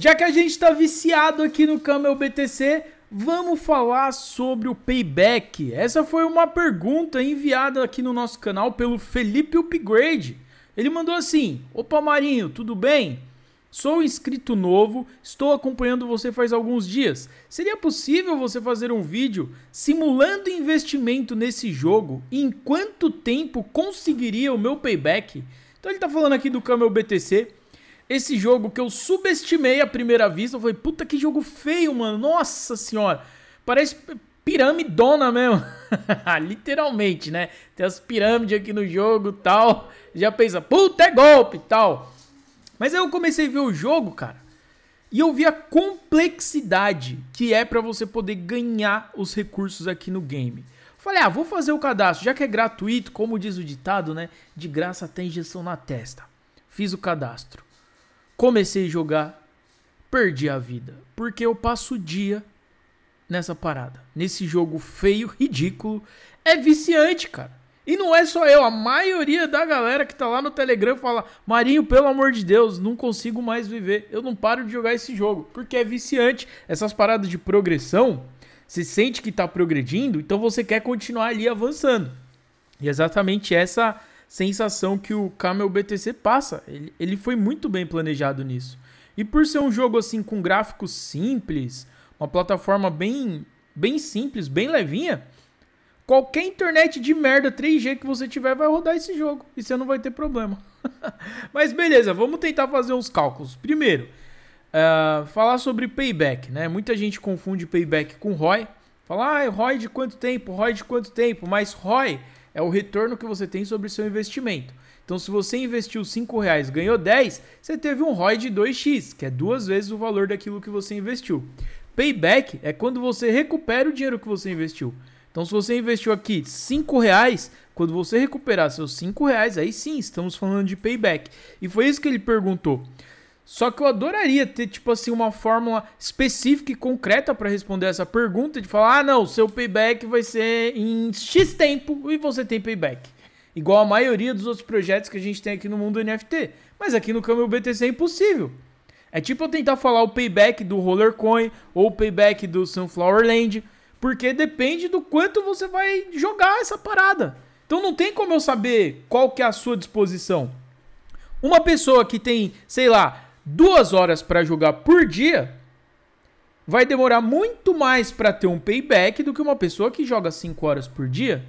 Já que a gente está viciado aqui no Camel BTC, vamos falar sobre o payback. Essa foi uma pergunta enviada aqui no nosso canal pelo Felipe Upgrade. Ele mandou assim: Opa, Marinho, tudo bem? Sou inscrito novo, estou acompanhando você faz alguns dias. Seria possível você fazer um vídeo simulando investimento nesse jogo? em quanto tempo conseguiria o meu payback? Então ele está falando aqui do Camel BTC esse jogo que eu subestimei à primeira vista, eu falei, puta que jogo feio, mano. Nossa senhora. Parece piramidona mesmo. Literalmente, né? Tem as pirâmides aqui no jogo tal. Já pensa, puta, é golpe tal. Mas aí eu comecei a ver o jogo, cara. E eu vi a complexidade que é para você poder ganhar os recursos aqui no game. Falei, ah, vou fazer o cadastro, já que é gratuito, como diz o ditado, né? De graça tem injeção na testa. Fiz o cadastro comecei a jogar, perdi a vida. Porque eu passo o dia nessa parada. Nesse jogo feio, ridículo. É viciante, cara. E não é só eu, a maioria da galera que tá lá no Telegram fala: Marinho, pelo amor de Deus, não consigo mais viver. Eu não paro de jogar esse jogo. Porque é viciante. Essas paradas de progressão, você sente que tá progredindo, então você quer continuar ali avançando. E é exatamente essa sensação que o Camel BTC passa. Ele, ele foi muito bem planejado nisso. E por ser um jogo assim com gráficos simples, uma plataforma bem, bem simples, bem levinha, qualquer internet de merda 3G que você tiver vai rodar esse jogo e você não vai ter problema. Mas beleza, vamos tentar fazer uns cálculos. Primeiro, uh, falar sobre payback, né? Muita gente confunde payback com ROI. falar ah, ROI de quanto tempo? ROI de quanto tempo? Mas ROI é o retorno que você tem sobre seu investimento. Então, se você investiu cinco reais e ganhou 10, você teve um ROI de 2x, que é duas vezes o valor daquilo que você investiu. Payback é quando você recupera o dinheiro que você investiu. Então, se você investiu aqui cinco reais, quando você recuperar seus cinco reais, aí sim, estamos falando de payback. E foi isso que ele perguntou. Só que eu adoraria ter, tipo assim, uma fórmula específica e concreta para responder essa pergunta, de falar, ah, não, seu payback vai ser em X tempo e você tem payback. Igual a maioria dos outros projetos que a gente tem aqui no mundo NFT. Mas aqui no câmbio BTC é impossível. É tipo eu tentar falar o payback do Rollercoin ou o payback do Sunflower Land, porque depende do quanto você vai jogar essa parada. Então não tem como eu saber qual que é a sua disposição. Uma pessoa que tem, sei lá, duas horas para jogar por dia, vai demorar muito mais para ter um payback do que uma pessoa que joga 5 horas por dia,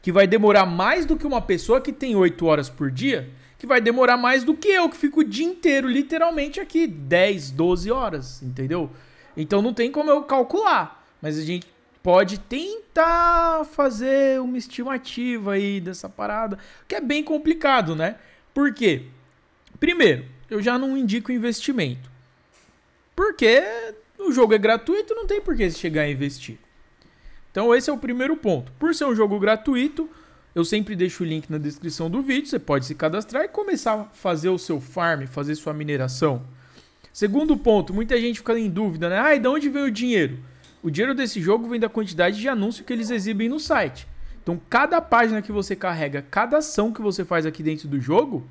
que vai demorar mais do que uma pessoa que tem 8 horas por dia, que vai demorar mais do que eu, que fico o dia inteiro, literalmente aqui, 10, 12 horas, entendeu? Então não tem como eu calcular, mas a gente pode tentar fazer uma estimativa aí dessa parada, que é bem complicado, né? Por quê? Primeiro, eu já não indico investimento. Porque o jogo é gratuito, não tem por que chegar a investir. Então esse é o primeiro ponto. Por ser um jogo gratuito, eu sempre deixo o link na descrição do vídeo, você pode se cadastrar e começar a fazer o seu farm, fazer sua mineração. Segundo ponto, muita gente fica em dúvida, né? Ah, e de onde veio o dinheiro? O dinheiro desse jogo vem da quantidade de anúncio que eles exibem no site. Então, cada página que você carrega, cada ação que você faz aqui dentro do jogo,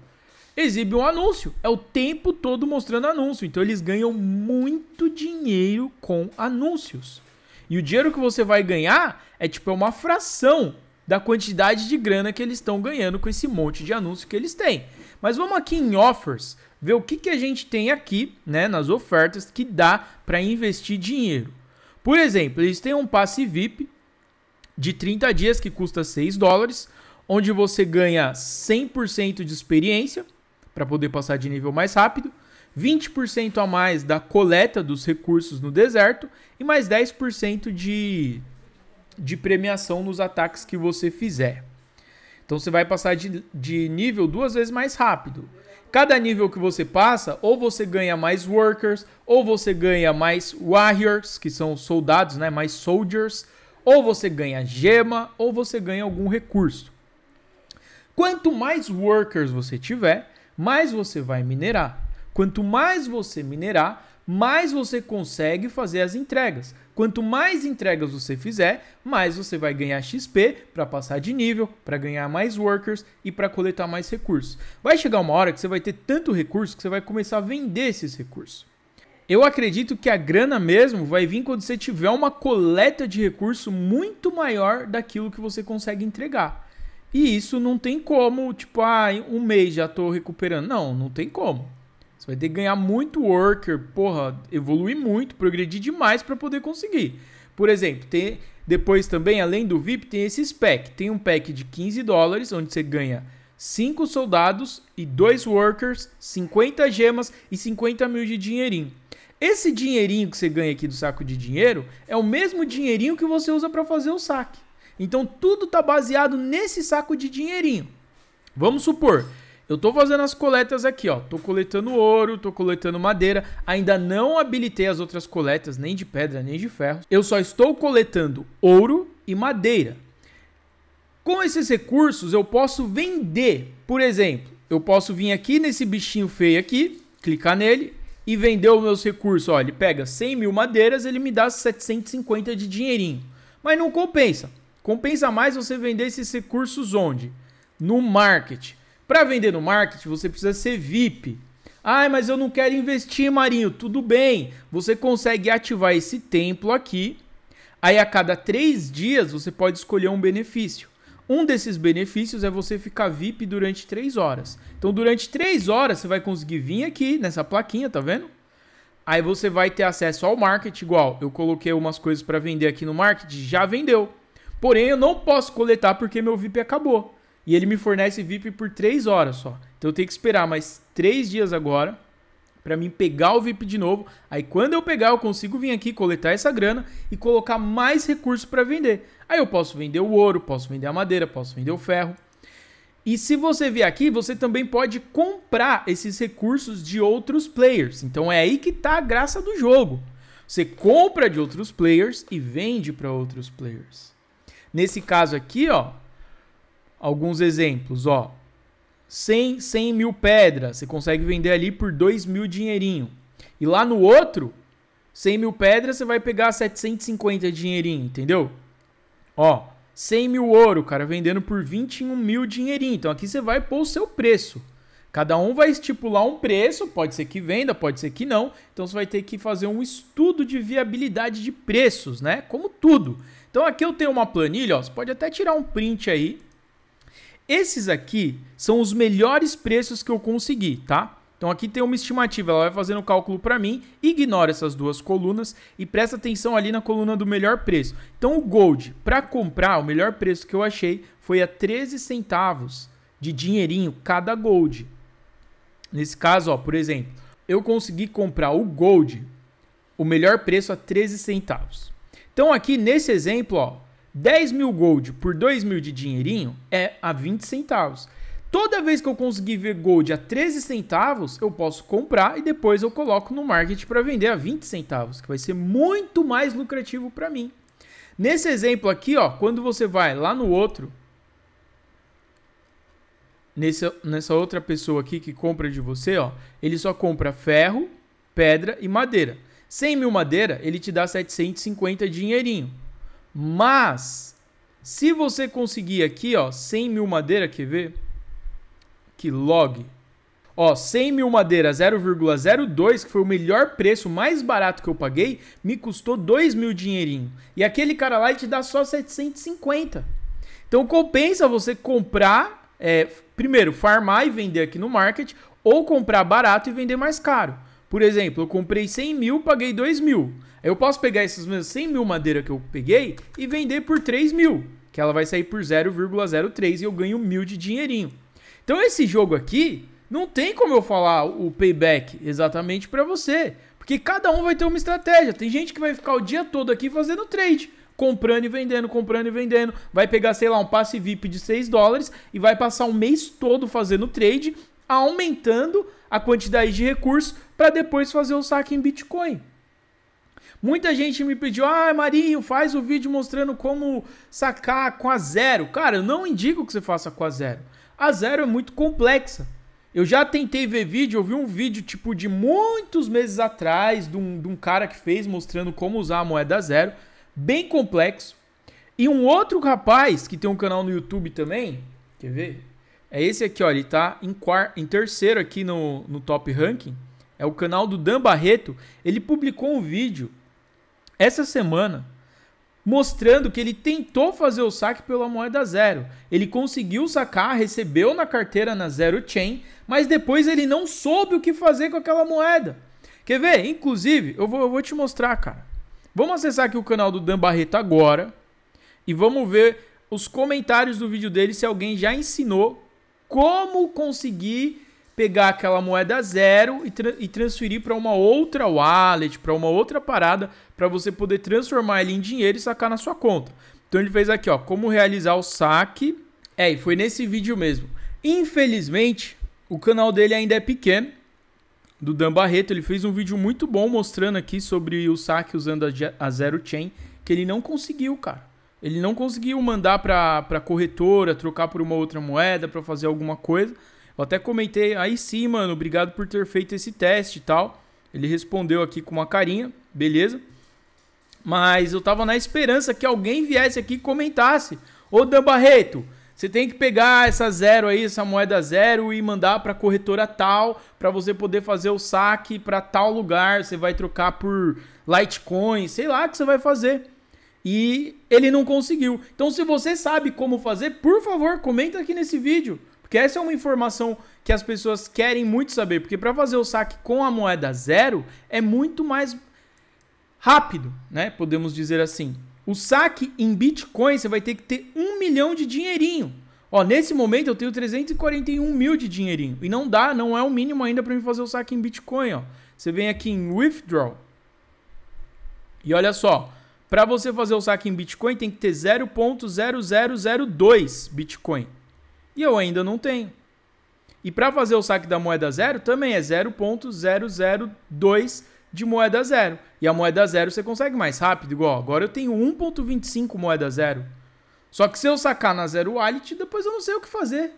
exibe um anúncio. É o tempo todo mostrando anúncio. Então eles ganham muito dinheiro com anúncios. E o dinheiro que você vai ganhar é tipo é uma fração da quantidade de grana que eles estão ganhando com esse monte de anúncio que eles têm. Mas vamos aqui em offers, ver o que, que a gente tem aqui, né, nas ofertas que dá para investir dinheiro. Por exemplo, eles têm um passe VIP de 30 dias que custa 6 dólares, onde você ganha 100% de experiência, para poder passar de nível mais rápido, 20% a mais da coleta dos recursos no deserto e mais 10% de, de premiação nos ataques que você fizer. Então você vai passar de, de nível duas vezes mais rápido. Cada nível que você passa, ou você ganha mais workers, ou você ganha mais warriors, que são soldados, né? Mais soldiers, ou você ganha gema, ou você ganha algum recurso. Quanto mais workers você tiver, mais você vai minerar. Quanto mais você minerar, mais você consegue fazer as entregas. Quanto mais entregas você fizer, mais você vai ganhar XP para passar de nível, para ganhar mais workers e para coletar mais recursos. Vai chegar uma hora que você vai ter tanto recurso que você vai começar a vender esses recursos. Eu acredito que a grana mesmo vai vir quando você tiver uma coleta de recurso muito maior daquilo que você consegue entregar. E isso não tem como, tipo, ah, um mês já tô recuperando. Não, não tem como. Você vai ter que ganhar muito worker, porra, evoluir muito, progredir demais para poder conseguir. Por exemplo, tem, depois também, além do VIP, tem esses packs. Tem um pack de 15 dólares, onde você ganha 5 soldados e 2 workers, 50 gemas e 50 mil de dinheirinho. Esse dinheirinho que você ganha aqui do saco de dinheiro é o mesmo dinheirinho que você usa para fazer o saque. Então tudo está baseado nesse saco de dinheirinho. Vamos supor, eu estou fazendo as coletas aqui, ó. Tô coletando ouro, tô coletando madeira. Ainda não habilitei as outras coletas, nem de pedra, nem de ferro. Eu só estou coletando ouro e madeira. Com esses recursos, eu posso vender. Por exemplo, eu posso vir aqui nesse bichinho feio aqui, clicar nele e vender os meus recursos. Ó, ele pega 100 mil madeiras, ele me dá 750 de dinheirinho. Mas não compensa. Compensa mais você vender esses recursos onde? No market. Para vender no market você precisa ser VIP. Ah, mas eu não quero investir, Marinho. Tudo bem. Você consegue ativar esse templo aqui. Aí a cada três dias você pode escolher um benefício. Um desses benefícios é você ficar VIP durante três horas. Então, durante três horas, você vai conseguir vir aqui nessa plaquinha, tá vendo? Aí você vai ter acesso ao market igual eu coloquei umas coisas para vender aqui no market, já vendeu. Porém, eu não posso coletar porque meu VIP acabou. E ele me fornece VIP por 3 horas só. Então eu tenho que esperar mais 3 dias agora para mim pegar o VIP de novo. Aí quando eu pegar, eu consigo vir aqui coletar essa grana e colocar mais recursos para vender. Aí eu posso vender o ouro, posso vender a madeira, posso vender o ferro. E se você vier aqui, você também pode comprar esses recursos de outros players. Então é aí que tá a graça do jogo. Você compra de outros players e vende para outros players. Nesse caso aqui, ó, alguns exemplos, ó. 100, 100 mil pedras, você consegue vender ali por 2 mil dinheirinho. E lá no outro, 100 mil pedras, você vai pegar 750 dinheirinho, entendeu? Ó, 100 mil ouro, cara, vendendo por 21 mil dinheirinho. Então aqui você vai pôr o seu preço. Cada um vai estipular um preço, pode ser que venda, pode ser que não. Então você vai ter que fazer um estudo de viabilidade de preços, né? Como tudo. Então aqui eu tenho uma planilha, ó, você pode até tirar um print aí. Esses aqui são os melhores preços que eu consegui, tá? Então aqui tem uma estimativa, ela vai fazendo o cálculo para mim, ignora essas duas colunas e presta atenção ali na coluna do melhor preço. Então o Gold, para comprar, o melhor preço que eu achei foi a 13 centavos de dinheirinho cada Gold. Nesse caso, ó, por exemplo, eu consegui comprar o Gold, o melhor preço a 13 centavos. Então aqui nesse exemplo, ó, 10 mil gold por 2 mil de dinheirinho é a 20 centavos. Toda vez que eu conseguir ver gold a 13 centavos, eu posso comprar e depois eu coloco no market para vender a 20 centavos, que vai ser muito mais lucrativo para mim. Nesse exemplo aqui, ó, quando você vai lá no outro, nesse, nessa outra pessoa aqui que compra de você, ó, ele só compra ferro, pedra e madeira. 100 mil madeira, ele te dá 750 dinheirinho. Mas, se você conseguir aqui, ó, 100 mil madeira, quer ver? Que log. Ó, 100 mil madeira 0,02, que foi o melhor preço, mais barato que eu paguei, me custou 2 mil dinheirinho. E aquele cara lá te dá só 750. Então compensa você comprar, é, primeiro, farmar e vender aqui no market, ou comprar barato e vender mais caro. Por exemplo, eu comprei 100 mil, paguei 2 mil. Eu posso pegar essas meus 100 mil madeira que eu peguei e vender por 3 mil, que ela vai sair por 0,03 e eu ganho mil de dinheirinho. Então esse jogo aqui, não tem como eu falar o payback exatamente para você, porque cada um vai ter uma estratégia. Tem gente que vai ficar o dia todo aqui fazendo trade, comprando e vendendo, comprando e vendendo, vai pegar, sei lá, um passe VIP de 6 dólares e vai passar um mês todo fazendo trade, aumentando a quantidade de recursos para depois fazer o saque em Bitcoin. Muita gente me pediu, ah, Marinho, faz o vídeo mostrando como sacar com a zero. Cara, eu não indico que você faça com a zero. A zero é muito complexa. Eu já tentei ver vídeo, eu vi um vídeo tipo de muitos meses atrás de um, de um cara que fez mostrando como usar a moeda zero, bem complexo. E um outro rapaz que tem um canal no YouTube também, quer ver? É esse aqui, ó, ele tá em, quarto, em terceiro aqui no, no top ranking. É o canal do Dan Barreto. Ele publicou um vídeo essa semana mostrando que ele tentou fazer o saque pela moeda zero. Ele conseguiu sacar, recebeu na carteira na Zero Chain, mas depois ele não soube o que fazer com aquela moeda. Quer ver? Inclusive, eu vou, eu vou te mostrar, cara. Vamos acessar aqui o canal do Dan Barreto agora e vamos ver os comentários do vídeo dele se alguém já ensinou como conseguir pegar aquela moeda zero e, tra e transferir para uma outra wallet, para uma outra parada, para você poder transformar ele em dinheiro e sacar na sua conta. Então ele fez aqui, ó, como realizar o saque. É, e foi nesse vídeo mesmo. Infelizmente, o canal dele ainda é pequeno, do Dan Barreto. Ele fez um vídeo muito bom mostrando aqui sobre o saque usando a Zero Chain, que ele não conseguiu, cara. Ele não conseguiu mandar para corretora, trocar por uma outra moeda, para fazer alguma coisa. Eu até comentei, aí sim, mano, obrigado por ter feito esse teste e tal. Ele respondeu aqui com uma carinha, beleza? Mas eu tava na esperança que alguém viesse aqui e comentasse. Ô Dan Barreto, você tem que pegar essa zero aí, essa moeda zero e mandar para corretora tal, para você poder fazer o saque para tal lugar, você vai trocar por Litecoin, sei lá o que você vai fazer e ele não conseguiu. Então, se você sabe como fazer, por favor, comenta aqui nesse vídeo, porque essa é uma informação que as pessoas querem muito saber, porque para fazer o saque com a moeda zero é muito mais rápido, né? Podemos dizer assim. O saque em Bitcoin você vai ter que ter um milhão de dinheirinho. Ó, nesse momento eu tenho 341 mil de dinheirinho e não dá, não é o mínimo ainda para mim fazer o saque em Bitcoin. Ó, você vem aqui em Withdraw e olha só, para você fazer o saque em Bitcoin, tem que ter 0.0002 Bitcoin. E eu ainda não tenho. E para fazer o saque da moeda zero, também é 0.002 de moeda zero. E a moeda zero você consegue mais rápido, igual agora eu tenho 1.25 moeda zero. Só que se eu sacar na Zero Wallet, depois eu não sei o que fazer.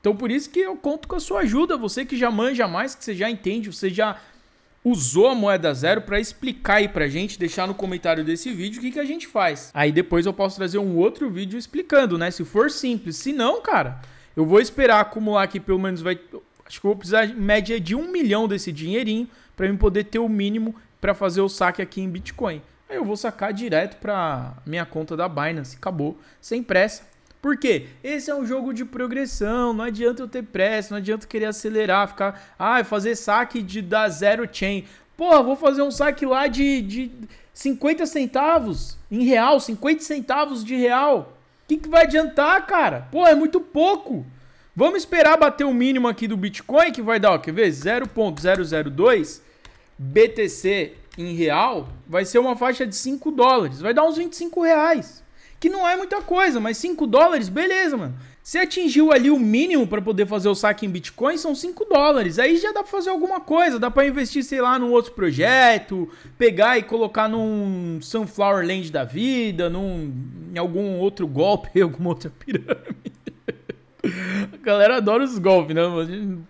Então por isso que eu conto com a sua ajuda, você que já manja mais, que você já entende, você já usou a moeda zero para explicar aí pra gente, deixar no comentário desse vídeo o que, que a gente faz. Aí depois eu posso trazer um outro vídeo explicando, né? Se for simples. Se não, cara, eu vou esperar acumular aqui pelo menos vai... Acho que eu vou precisar em média de um milhão desse dinheirinho para eu poder ter o mínimo para fazer o saque aqui em Bitcoin. Aí eu vou sacar direto para minha conta da Binance. Acabou. Sem pressa. Por quê? Esse é um jogo de progressão, não adianta eu ter pressa, não adianta eu querer acelerar, ficar, ah, fazer saque de dar zero chain. Porra, vou fazer um saque lá de, de 50 centavos em real, 50 centavos de real. O que, que vai adiantar, cara? Pô, é muito pouco. Vamos esperar bater o mínimo aqui do Bitcoin, que vai dar, ó, quer ver? 0.002 BTC em real vai ser uma faixa de 5 dólares. Vai dar uns 25 reais que não é muita coisa, mas 5 dólares, beleza, mano. Você atingiu ali o mínimo para poder fazer o saque em Bitcoin, são 5 dólares. Aí já dá para fazer alguma coisa, dá para investir, sei lá, num outro projeto, pegar e colocar num Sunflower Land da vida, num em algum outro golpe, alguma outra pirâmide. A galera adora os golpes, né?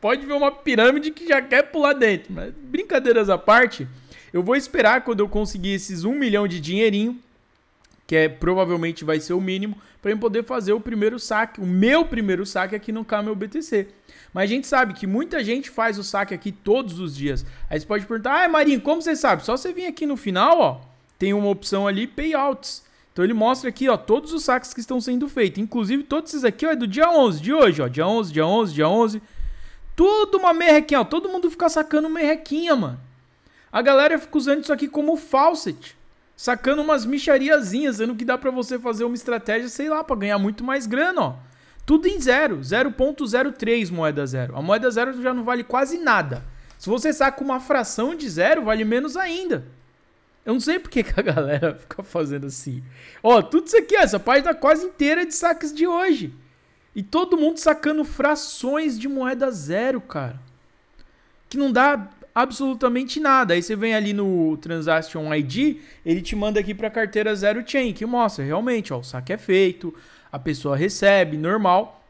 Pode ver uma pirâmide que já quer pular dentro, mas brincadeiras à parte, eu vou esperar quando eu conseguir esses 1 milhão de dinheirinho que é, provavelmente vai ser o mínimo, para eu poder fazer o primeiro saque, o meu primeiro saque aqui no Camel BTC. Mas a gente sabe que muita gente faz o saque aqui todos os dias. Aí você pode perguntar, ah, Marinho, como você sabe? Só você vir aqui no final, ó, tem uma opção ali, payouts. Então ele mostra aqui, ó, todos os saques que estão sendo feitos. Inclusive todos esses aqui, ó, é do dia 11 de hoje, ó, dia 11, dia 11, dia 11. Tudo uma merrequinha, ó, todo mundo fica sacando merrequinha, mano. A galera fica usando isso aqui como faucet sacando umas michariazinhas, sendo que dá para você fazer uma estratégia, sei lá, para ganhar muito mais grana, ó. Tudo em zero, 0.03 moeda zero. A moeda zero já não vale quase nada. Se você saca uma fração de zero, vale menos ainda. Eu não sei porque que a galera fica fazendo assim. Ó, tudo isso aqui, essa página tá quase inteira de saques de hoje. E todo mundo sacando frações de moeda zero, cara. Que não dá absolutamente nada. Aí você vem ali no Transaction ID, ele te manda aqui para a carteira Zero Chain, que mostra realmente, ó, o saque é feito, a pessoa recebe, normal.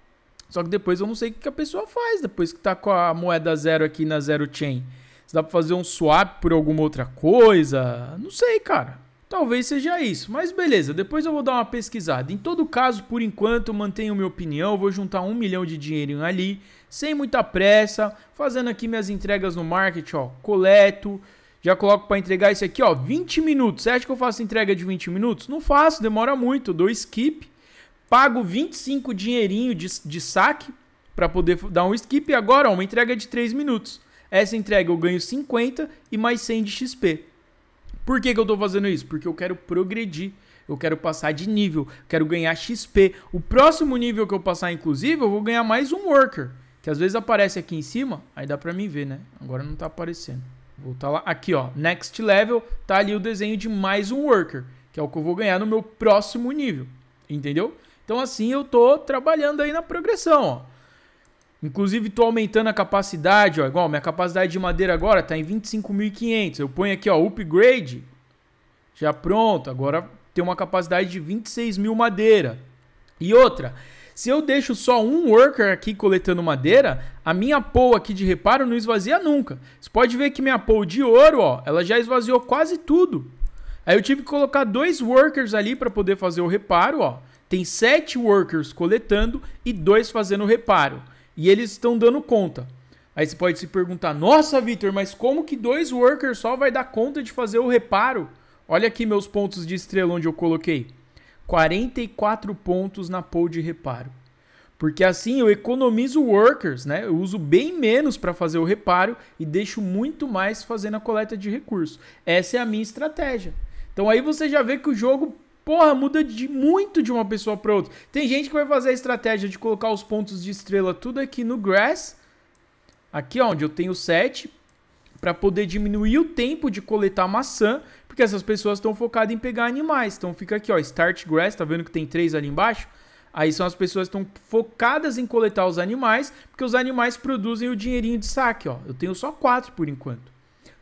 Só que depois eu não sei o que a pessoa faz depois que tá com a moeda zero aqui na Zero Chain. Se dá para fazer um swap por alguma outra coisa, não sei, cara. Talvez seja isso, mas beleza, depois eu vou dar uma pesquisada. Em todo caso, por enquanto, eu mantenho minha opinião, eu vou juntar um milhão de dinheiro ali sem muita pressa, fazendo aqui minhas entregas no market, ó, coleto, já coloco para entregar isso aqui, ó, 20 minutos. Você acha que eu faço entrega de 20 minutos? Não faço, demora muito, eu dou skip, pago 25 dinheirinho de, de saque para poder dar um skip e agora, ó, uma entrega de 3 minutos. Essa entrega eu ganho 50 e mais 100 de XP. Por que, que eu estou fazendo isso? Porque eu quero progredir. Eu quero passar de nível, quero ganhar XP. O próximo nível que eu passar, inclusive, eu vou ganhar mais um worker. Que às vezes aparece aqui em cima, aí dá pra mim ver, né? Agora não tá aparecendo. Vou tá lá, aqui ó, next level, tá ali o desenho de mais um worker, que é o que eu vou ganhar no meu próximo nível, entendeu? Então assim eu tô trabalhando aí na progressão, ó. Inclusive tô aumentando a capacidade, ó, igual minha capacidade de madeira agora tá em 25.500. Eu ponho aqui, ó, upgrade, já pronto, agora tem uma capacidade de 26 mil madeira. E outra, se eu deixo só um worker aqui coletando madeira, a minha pool aqui de reparo não esvazia nunca. Você pode ver que minha pool de ouro, ó, ela já esvaziou quase tudo. Aí eu tive que colocar dois workers ali para poder fazer o reparo, ó. Tem sete workers coletando e dois fazendo o reparo. E eles estão dando conta. Aí você pode se perguntar, nossa, Victor, mas como que dois workers só vai dar conta de fazer o reparo? Olha aqui meus pontos de estrela onde eu coloquei. 44 pontos na pool de reparo. Porque assim eu economizo workers, né? Eu uso bem menos para fazer o reparo e deixo muito mais fazendo a coleta de recursos. Essa é a minha estratégia. Então aí você já vê que o jogo Porra, muda de muito de uma pessoa para outra. Tem gente que vai fazer a estratégia de colocar os pontos de estrela tudo aqui no grass. Aqui ó, onde eu tenho 7, para poder diminuir o tempo de coletar maçã, porque essas pessoas estão focadas em pegar animais. Então fica aqui, ó, start grass, tá vendo que tem três ali embaixo? Aí são as pessoas que estão focadas em coletar os animais, porque os animais produzem o dinheirinho de saque, ó. Eu tenho só quatro por enquanto.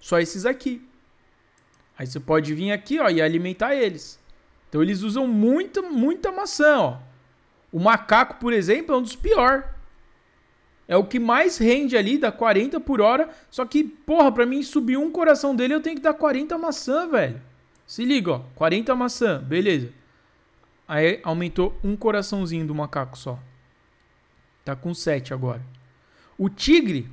Só esses aqui. Aí você pode vir aqui, ó, e alimentar eles. Então eles usam muita, muita maçã, ó. O macaco, por exemplo, é um dos piores. É o que mais rende ali, dá 40 por hora. Só que, porra, pra mim subir um coração dele, eu tenho que dar 40 maçã, velho. Se liga, ó. 40 maçã, beleza. Aí aumentou um coraçãozinho do macaco só. Tá com 7 agora. O tigre,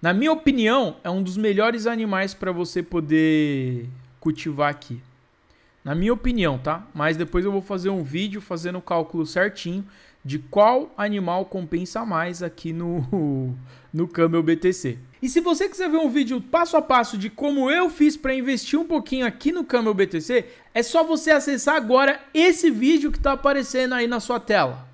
na minha opinião, é um dos melhores animais para você poder cultivar aqui. Na minha opinião, tá? Mas depois eu vou fazer um vídeo fazendo o cálculo certinho de qual animal compensa mais aqui no, no Camel BTC. E se você quiser ver um vídeo passo a passo de como eu fiz para investir um pouquinho aqui no Camel BTC, é só você acessar agora esse vídeo que está aparecendo aí na sua tela.